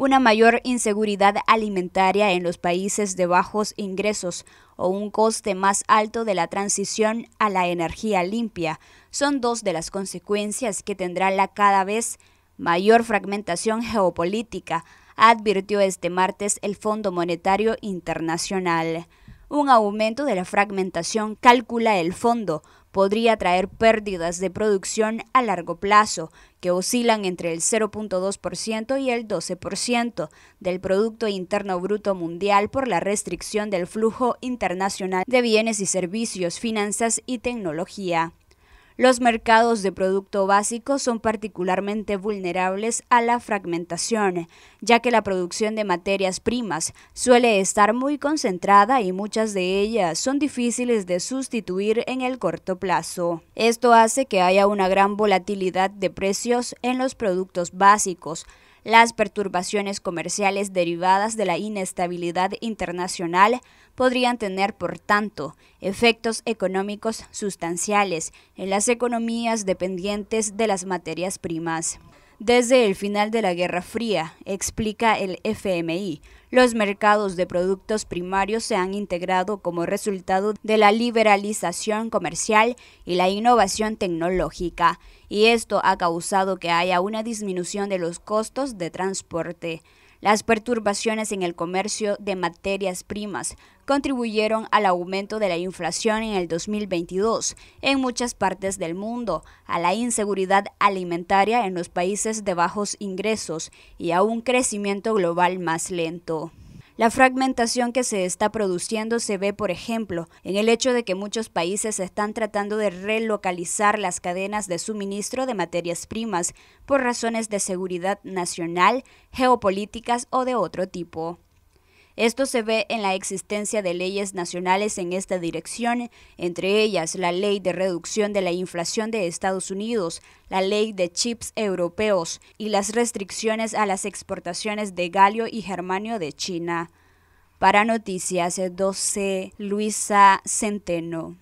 una mayor inseguridad alimentaria en los países de bajos ingresos o un coste más alto de la transición a la energía limpia son dos de las consecuencias que tendrá la cada vez mayor fragmentación geopolítica, advirtió este martes el Fondo Monetario Internacional. Un aumento de la fragmentación, calcula el fondo, podría traer pérdidas de producción a largo plazo, que oscilan entre el 0.2% y el 12% del Producto Interno Bruto Mundial por la restricción del flujo internacional de bienes y servicios, finanzas y tecnología. Los mercados de producto básico son particularmente vulnerables a la fragmentación, ya que la producción de materias primas suele estar muy concentrada y muchas de ellas son difíciles de sustituir en el corto plazo. Esto hace que haya una gran volatilidad de precios en los productos básicos, las perturbaciones comerciales derivadas de la inestabilidad internacional podrían tener, por tanto, efectos económicos sustanciales en las economías dependientes de las materias primas. Desde el final de la Guerra Fría, explica el FMI, los mercados de productos primarios se han integrado como resultado de la liberalización comercial y la innovación tecnológica, y esto ha causado que haya una disminución de los costos de transporte. Las perturbaciones en el comercio de materias primas contribuyeron al aumento de la inflación en el 2022 en muchas partes del mundo, a la inseguridad alimentaria en los países de bajos ingresos y a un crecimiento global más lento. La fragmentación que se está produciendo se ve, por ejemplo, en el hecho de que muchos países están tratando de relocalizar las cadenas de suministro de materias primas por razones de seguridad nacional, geopolíticas o de otro tipo. Esto se ve en la existencia de leyes nacionales en esta dirección, entre ellas la Ley de Reducción de la Inflación de Estados Unidos, la Ley de Chips Europeos y las restricciones a las exportaciones de galio y germanio de China. Para Noticias 12, Luisa Centeno.